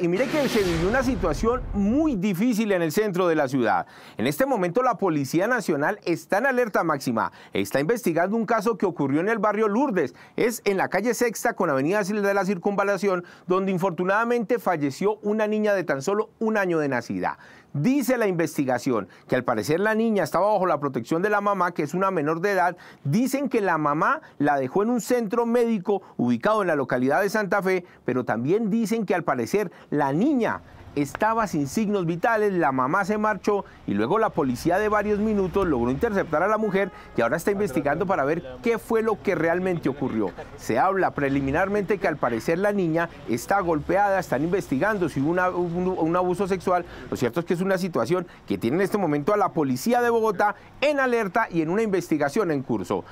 Y mire que se vivió una situación muy difícil en el centro de la ciudad. En este momento la Policía Nacional está en alerta máxima. Está investigando un caso que ocurrió en el barrio Lourdes. Es en la calle Sexta con Avenida de la Circunvalación, donde infortunadamente falleció una niña de tan solo un año de nacida. Dice la investigación que al parecer la niña estaba bajo la protección de la mamá, que es una menor de edad. Dicen que la mamá la dejó en un centro médico ubicado en la localidad de Santa Fe, pero también dicen que al parecer la niña estaba sin signos vitales, la mamá se marchó y luego la policía de varios minutos logró interceptar a la mujer y ahora está investigando para ver qué fue lo que realmente ocurrió. Se habla preliminarmente que al parecer la niña está golpeada, están investigando si hubo un, abuso sexual. Lo cierto es que es una situación que tiene en este momento a la policía de Bogotá en alerta y en una investigación en curso.